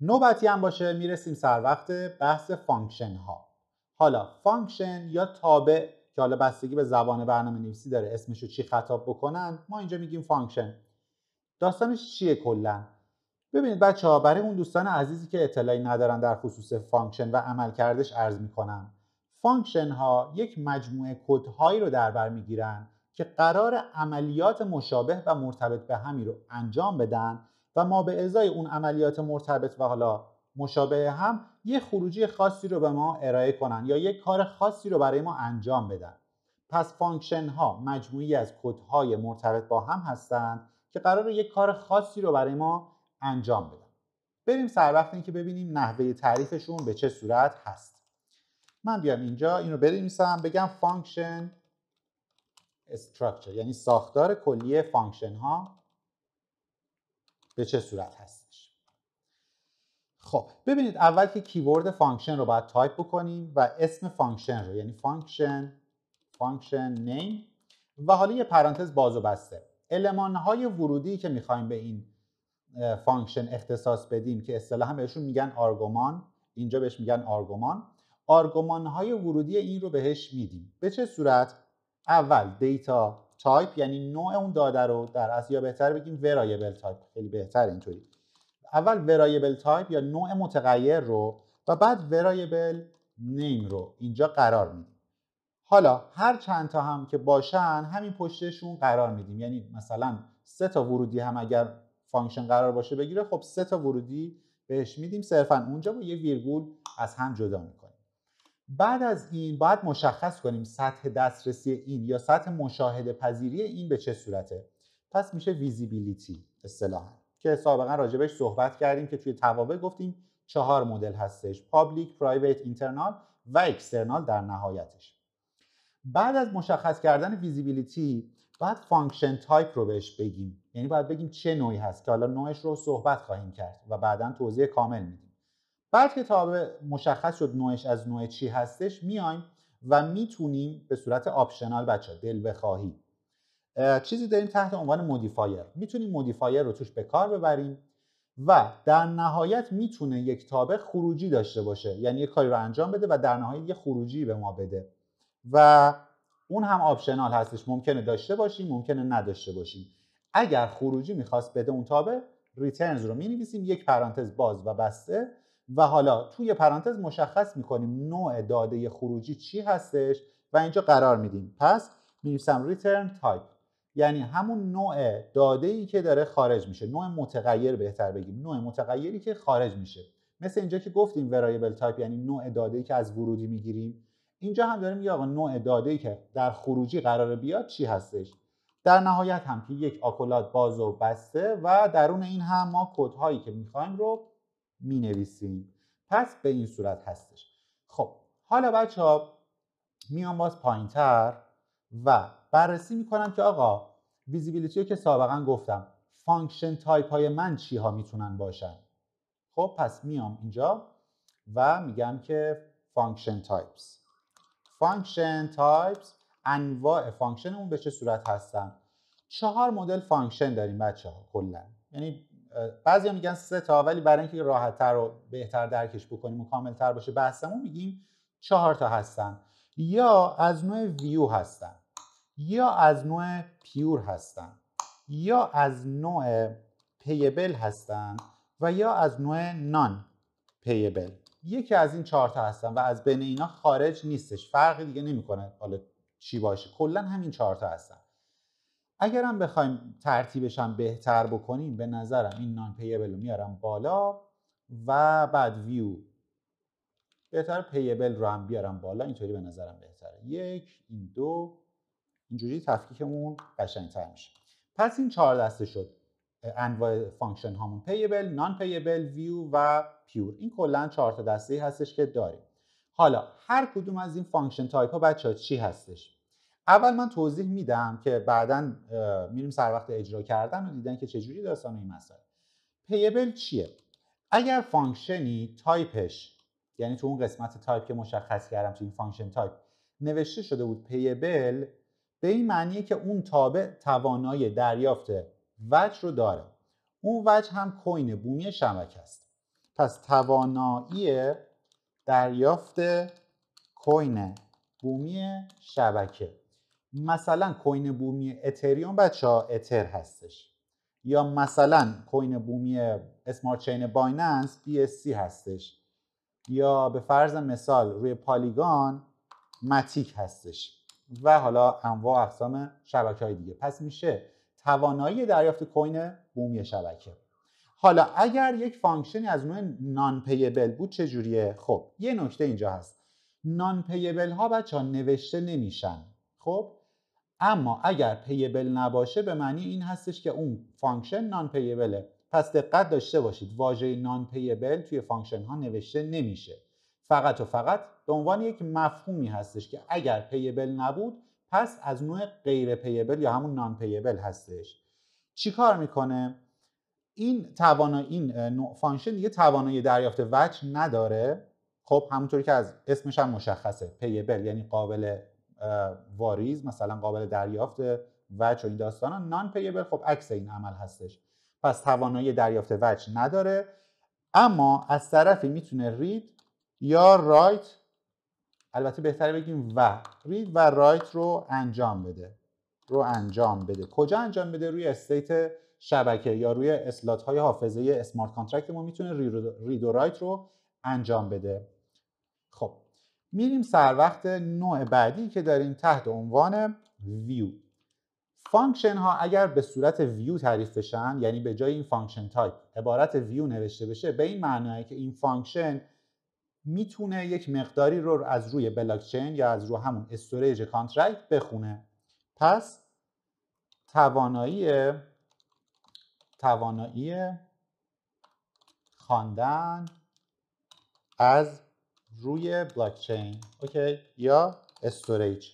نوبتی هم باشه میرسیم سر وقت بحث فانکشن ها حالا فانکشن یا تابع که حالا بستگی به زبان برنامه نویسی داره اسمش رو چی خطاب بکنن ما اینجا میگیم فانکشن داستانش چیه کلا ببینید بچه ها برای اون دوستان عزیزی که اطلاعی ندارن در خصوص فانکشن و عملکردش ارز میکنم فانکشن ها یک مجموعه کد هایی رو در بر میگیرن که قرار عملیات مشابه و مرتبط به همی رو انجام بدن و ما به ازای اون عملیات مرتبط و حالا مشابه هم یه خروجی خاصی رو به ما ارائه کنن یا یک کار خاصی رو برای ما انجام بدن پس فانکشن ها مجموعی از کد های مرتبط با هم هستند که قرار یک کار خاصی رو برای ما انجام بدن بریم سر وقت که ببینیم نحوه تعریفشون به چه صورت هست من بیام اینجا اینو بنویسم بگم فانکشن structure یعنی ساختار کلی فانکشن ها به چه صورت هستش خب ببینید اول که کیورد فانکشن رو باید تایپ بکنیم و اسم فانکشن رو یعنی فانکشن فانکشن نیم و حالا یه پرانتز باز و بسته المانهای های ورودی که میخوایم به این فانکشن اختصاص بدیم که اصطلاحا بهشون میگن آرگومان اینجا بهش میگن آرگومان آرگومان های ورودی این رو بهش میدیم به چه صورت اول دیتا تایپ یعنی نوع اون داده رو در از یا بهتر بگیم ورایبل تایپ خیلی بهتر اینطوری اول ورایبل تایپ یا نوع متغیر رو و بعد ورایبل نیم رو اینجا قرار میدیم حالا هر چند تا هم که باشن همین پشتشون قرار میدیم یعنی مثلا سه تا ورودی هم اگر فانکشن قرار باشه بگیره خب سه تا ورودی بهش میدیم صرفا اونجا با یه ویرگول از هم جدا میکنیم بعد از این باید مشخص کنیم سطح دسترسی این یا سطح مشاهده پذیری این به چه صورته پس میشه ویزیبیلیتی اصطلاحا که سابقا راجبش صحبت کردیم که توی توابع گفتیم چهار مدل هستش پابلیک پرایوت اینترنال و اکسترنال در نهایتش بعد از مشخص کردن ویزیبیلیتی باید فانکشن تایپ رو بهش بگیم یعنی باید بگیم چه نوعی هست که حالا نوعش رو صحبت خواهیم کرد و بعدا توضیح کامل میدیم بعد که مشخص شد نوعش از نوع چی هستش میایم و میتونیم به صورت آپشنال بچه دل بخواهی چیزی داریم تحت عنوان مودیفایر میتونیم مودیفایر رو توش به کار ببریم و در نهایت میتونه یک تابع خروجی داشته باشه یعنی یک کاری رو انجام بده و در نهایت یه خروجی به ما بده و اون هم آپشنال هستش ممکنه داشته باشیم ممکنه نداشته باشیم اگر خروجی میخواست بده اون تابع ریترنز رو مینویسیم یک پرانتز باز و بسته و حالا توی پرانتز مشخص میکنیم نوع داده خروجی چی هستش و اینجا قرار میدیم پس می‌نویسم return تایپ یعنی همون نوع داده ای که داره خارج میشه نوع متغیر بهتر بگیم نوع متغیری که خارج میشه مثل اینجا که گفتیم ورایبل تایپ یعنی نوع داده ای که از ورودی میگیریم اینجا هم داریم یا آقا نوع داده ای که در خروجی قرار بیاد چی هستش در نهایت هم که یک آکولاد باز و بسته و درون این هم ما کد که میخوایم رو می نویسیم پس به این صورت هستش خب حالا بچه ها میام باز پایین تر و بررسی میکنم که آقا ویزیبیلیتی رو که سابقا گفتم فانکشن تایپ های من چی ها میتونن باشن خب پس میام اینجا و میگم که فانکشن تایپس فانکشن تایپس انواع فانکشنمون به چه صورت هستن چهار مدل فانکشن داریم بچه ها یعنی بعضی میگن سه تا ولی برای اینکه تر و بهتر درکش بکنیم و تر باشه بحثمون میگیم چهار تا هستن یا از نوع ویو هستن یا از نوع پیور هستن یا از نوع پیبل هستن و یا از نوع نان پیبل یکی از این چهار تا هستن و از بین اینا خارج نیستش فرقی دیگه نمیکنه حالا چی باشه کلا همین چهار تا هستن اگرم بخوایم ترتیبش هم بهتر بکنیم به نظرم این نان پیبل رو میارم بالا و بعد ویو بهتر پیبل رو هم بیارم بالا اینطوری به نظرم بهتره یک این دو اینجوری تفکیکمون قشنگتر میشه پس این چهار دسته شد انواع فانکشن هامون پیبل نان پیبل ویو و پیور این کلا چهار تا دسته هستش که داریم حالا هر کدوم از این فانکشن تایپ ها بچه ها چی هستش اول من توضیح میدم که بعدا میریم سر وقت اجرا کردن و دیدن که چجوری داستان این مسئله پیبل چیه اگر فانکشنی تایپش یعنی تو اون قسمت تایپ که مشخص کردم تو این فانکشن تایپ نوشته شده بود پیبل به این معنیه که اون تابع توانایی دریافت وجه رو داره اون وجه هم کوین بومی شبکه است پس توانایی دریافت کوین بومی شبکه مثلا کوین بومی اتریوم بچه ها اتر هستش یا مثلا کوین بومی اسمارت چین بایننس سی هستش یا به فرض مثال روی پالیگان متیک هستش و حالا انواع اقسام شبکه های دیگه پس میشه توانایی دریافت کوین بومی شبکه حالا اگر یک فانکشنی از نوع نان پیبل بود چه جوریه خب یه نکته اینجا هست نان پیبل ها بچه نوشته نمیشن خب اما اگر پیبل نباشه به معنی این هستش که اون فانکشن نان پیبله پس دقت داشته باشید واژه نان پیبل توی فانکشن ها نوشته نمیشه فقط و فقط به عنوان یک مفهومی هستش که اگر پیبل نبود پس از نوع غیر پیبل یا همون نان پیبل هستش چیکار میکنه این توانا این نوع فانکشن دیگه توانایی دریافت وجه نداره خب همونطوری که از اسمش هم مشخصه پیبل یعنی قابل واریز مثلا قابل دریافت وچ و این داستان نان پیبل خب عکس این عمل هستش پس توانایی دریافت وچ نداره اما از طرفی میتونه رید یا رایت البته بهتره بگیم و رید و رایت رو انجام بده رو انجام بده کجا انجام بده روی استیت شبکه یا روی اسلات های حافظه اسمارت کانترکت ما میتونه رید و رایت رو انجام بده خب میریم سر وقت نوع بعدی که داریم تحت عنوان ویو فانکشن ها اگر به صورت ویو تعریف بشن یعنی به جای این فانکشن تایپ عبارت ویو نوشته بشه به این معنیه که این فانکشن میتونه یک مقداری رو از روی بلاکچین یا از روی همون استوریج کانترکت بخونه پس توانایی توانایی خواندن از روی بلاکچین اوکی یا استوریج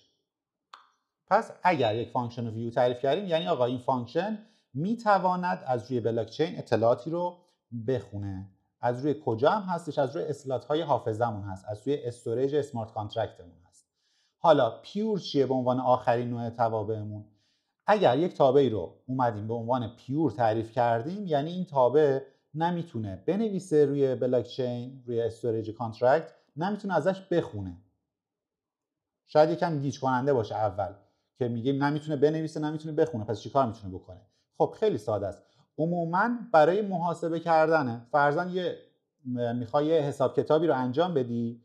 پس اگر یک فانکشن ویو تعریف کردیم یعنی آقا این فانکشن میتواند از روی بلاکچین اطلاعاتی رو بخونه از روی کجا هم هستش از روی اسلات های حافظمون هست از روی استوریج اسمارت کانترکتمون هست حالا پیور چیه به عنوان آخرین نوع توابعمون اگر یک تابعی رو اومدیم به عنوان پیور تعریف کردیم یعنی این تابع نمیتونه بنویسه روی بلاکچین روی استوریج کانترکت نمیتونه ازش بخونه شاید یکم گیج کننده باشه اول که میگیم نمیتونه بنویسه نمیتونه بخونه پس چیکار میتونه بکنه خب خیلی ساده است عموما برای محاسبه کردنه فرزن یه میخوای یه حساب کتابی رو انجام بدی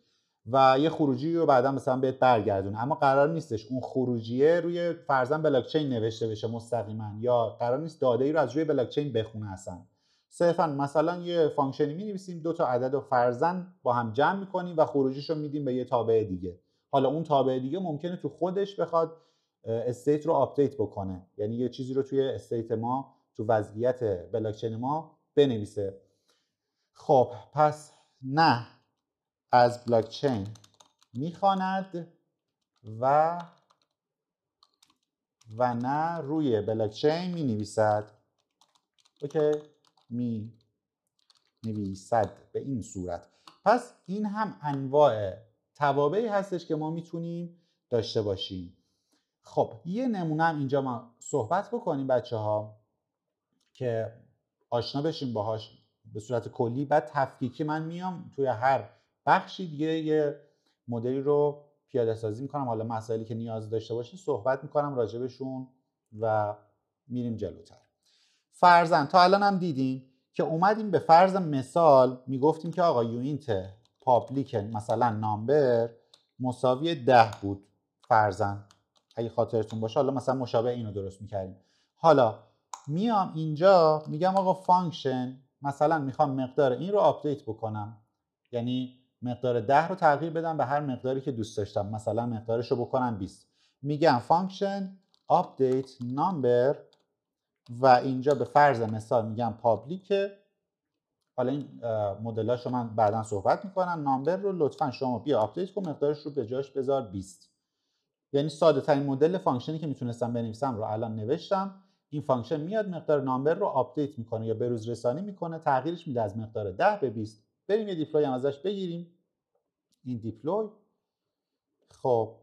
و یه خروجی رو بعدا مثلا بهت برگردونه اما قرار نیستش اون خروجیه روی فرزن بلاکچین نوشته بشه مستقیما یا قرار نیست داده ای رو از روی بلاکچین بخونه اصلا صرفا مثلا یه فانکشنی می نویسیم دو تا عدد و فرزن با هم جمع کنیم و خروجیش رو میدیم به یه تابع دیگه حالا اون تابع دیگه ممکنه تو خودش بخواد استیت رو آپدیت بکنه یعنی یه چیزی رو توی استیت ما تو وضعیت بلاکچین ما بنویسه خب پس نه از بلاکچین میخواند و و نه روی بلاکچین می نویسد اوکی می نویسد به این صورت پس این هم انواع توابعی هستش که ما میتونیم داشته باشیم خب یه نمونه هم اینجا ما صحبت بکنیم بچه ها که آشنا بشیم باهاش به صورت کلی بعد تفکیکی من میام توی هر بخشی دیگه یه مدلی رو پیاده سازی میکنم حالا مسائلی که نیاز داشته باشیم صحبت میکنم راجبشون و میریم جلوتر فرزن تا الان هم دیدیم که اومدیم به فرض مثال میگفتیم که آقا یوینت پابلیک مثلا نامبر مساوی ده بود فرزن اگه خاطرتون باشه حالا مثلا مشابه اینو درست میکردیم حالا میام اینجا میگم آقا فانکشن مثلا میخوام مقدار این رو آپدیت بکنم یعنی مقدار ده رو تغییر بدم به هر مقداری که دوست داشتم مثلا مقدارش رو بکنم 20 میگم فانکشن آپدیت نامبر و اینجا به فرض مثال میگم پابلیکه حالا این رو من بعدا صحبت میکنم نامبر رو لطفا شما بیا آپدیت کن مقدارش رو به جاش بذار 20 یعنی ساده ترین مدل فانکشنی که میتونستم بنویسم رو الان نوشتم این فانکشن میاد مقدار نامبر رو آپدیت میکنه یا به روز رسانی میکنه تغییرش میده از مقدار 10 به 20 بریم یه دیپلوی هم ازش بگیریم این دیپلوی خب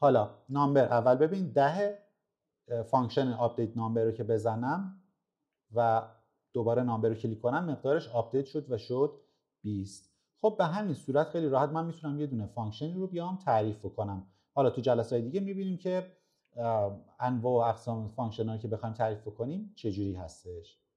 حالا نامبر اول ببین 10 فانکشن آپدیت نامبر رو که بزنم و دوباره نامبر رو کلیک کنم مقدارش آپدیت شد و شد 20 خب به همین صورت خیلی راحت من میتونم یه دونه فانکشن رو بیام تعریف کنم حالا تو جلسه های دیگه میبینیم که انواع و اقسام فانکشن که بخوایم تعریف کنیم چجوری هستش